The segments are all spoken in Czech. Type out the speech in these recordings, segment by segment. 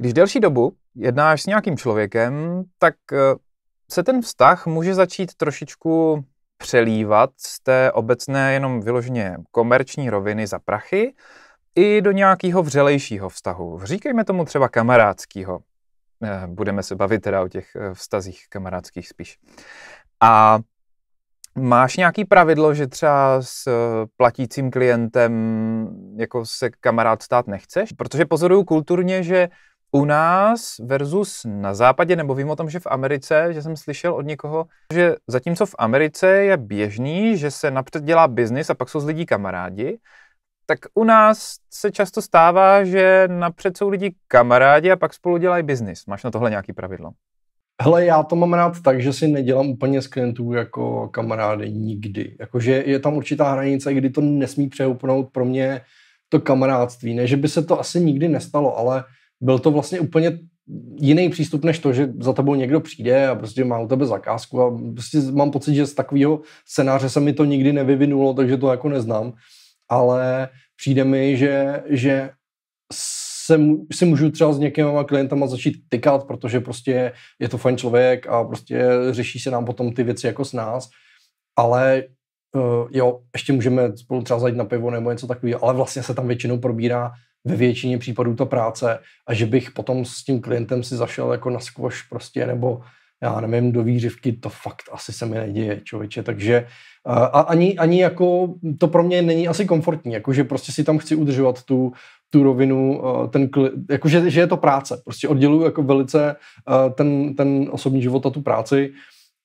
Když delší dobu jednáš s nějakým člověkem, tak eh, se ten vztah může začít trošičku přelívat z té obecné jenom vyloženě komerční roviny za prachy i do nějakého vřelejšího vztahu. Říkejme tomu třeba kamarádskýho. Eh, budeme se bavit teda o těch eh, vztazích kamarádských spíš. A máš nějaký pravidlo, že třeba s platícím klientem jako se kamarád stát nechceš? Protože pozoruju kulturně, že u nás versus na západě, nebo vím o tom, že v Americe, že jsem slyšel od někoho, že zatímco v Americe je běžný, že se napřed dělá biznis a pak jsou z lidí kamarádi, tak u nás se často stává, že napřed jsou lidi kamarádi a pak spolu dělají biznis. Máš na tohle nějaký pravidlo? Hele, já to mám rád tak, že si nedělám úplně z klientů jako kamarády nikdy. Jakože je tam určitá hranice, kdy to nesmí přehoupnout pro mě to kamarádství. Ne, že by se to asi nikdy nestalo, ale byl to vlastně úplně jiný přístup než to, že za tebou někdo přijde a prostě má u tebe zakázku a prostě mám pocit, že z takového scénáře se mi to nikdy nevyvinulo, takže to jako neznám, ale přijde mi, že, že se, si můžu třeba s někýma klientama začít tykat, protože prostě je to fajn člověk a prostě řeší se nám potom ty věci jako s nás, ale uh, jo, ještě můžeme spolu třeba zajít na pivo nebo něco takového, ale vlastně se tam většinou probírá ve většině případů to práce a že bych potom s tím klientem si zašel jako na skvoš prostě nebo já nevím, do výřivky, to fakt asi se mi neděje, člověče, takže a ani, ani jako to pro mě není asi komfortní, jakože prostě si tam chci udržovat tu, tu rovinu, eh, ten, jakože že je to práce, prostě odděluju jako velice eh, ten, ten osobní život a tu práci,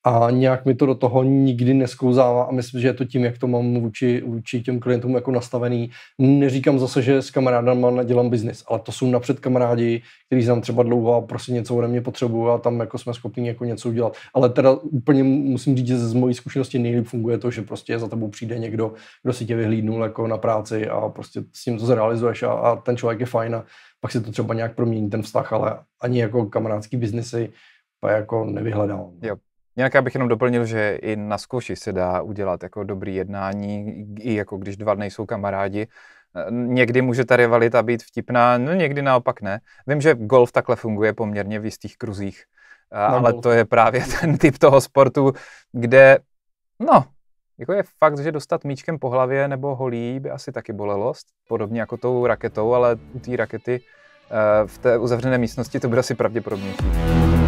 a nějak mi to do toho nikdy neskouzává a myslím, že je to tím, jak to mám vůči, vůči těm klientům jako nastavený. Neříkám zase, že s kamarádama nedělám biznis, ale to jsou napřed kamarádi, který znám třeba dlouho a prostě něco ode mě potřebují a tam jako jsme schopni jako něco udělat. Ale teda úplně musím říct, že z mojí zkušenosti nejlíp funguje to, že prostě za tebou přijde někdo, kdo si tě vyhlídnul jako na práci a prostě s tím to zrealizuješ a, a ten člověk je fajn a pak si to třeba nějak promění ten vztah, ale ani jako kamarádský biznisy jako nevyhledal. Yep. Jinak já bych jenom doplnil, že i na zkouši se dá udělat jako dobrý jednání, i jako když dva nejsou kamarádi. Někdy může ta rivalita být vtipná, no někdy naopak ne. Vím, že golf takhle funguje poměrně v jistých kruzích, na ale golf. to je právě ten typ toho sportu, kde, no, jako je fakt, že dostat míčkem po hlavě nebo holí by asi taky bolelost, podobně jako tou raketou, ale u té rakety eh, v té uzavřené místnosti to bude asi pravděpodobnější.